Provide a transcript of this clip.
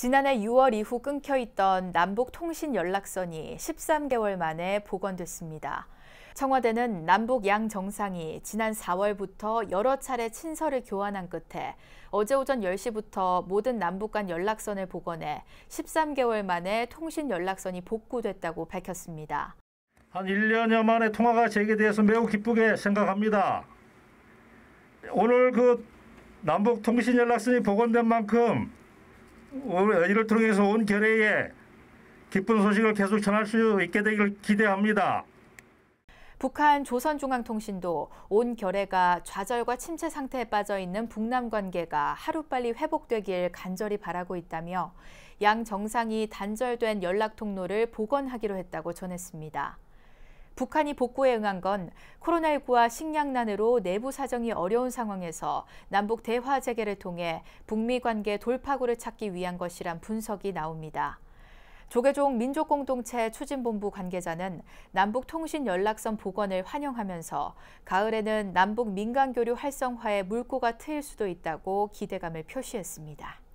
지난해 6월 이후 끊겨 있던 남북 통신 연락선이 13개월 만에 복원됐습니다. 청와대는 남북 양 정상이 지난 4월부터 여러 차례 친서를 교환한 끝에 어제 오전 10시부터 모든 남북 간 연락선을 복원해 13개월 만에 통신 연락선이 복구됐다고 밝혔습니다. 한 1년여 만에 통화가 재개돼서 매우 기쁘게 생각합니다. 오늘 그 남북 통신 연락선이 복원된 만큼 이를 통해서 온 결의에 기쁜 소식을 계속 전할 수 있게 되기를 기대합니다. 북한 조선중앙통신도 온 결의가 좌절과 침체 상태에 빠져 있는 북남 관계가 하루빨리 회복되길 간절히 바라고 있다며 양 정상이 단절된 연락 통로를 복원하기로 했다고 전했습니다. 북한이 복구에 응한 건 코로나19와 식량난으로 내부 사정이 어려운 상황에서 남북 대화 재개를 통해 북미 관계 돌파구를 찾기 위한 것이란 분석이 나옵니다. 조계종 민족공동체 추진본부 관계자는 남북 통신 연락선 복원을 환영하면서 가을에는 남북 민간 교류 활성화에 물꼬가 트일 수도 있다고 기대감을 표시했습니다.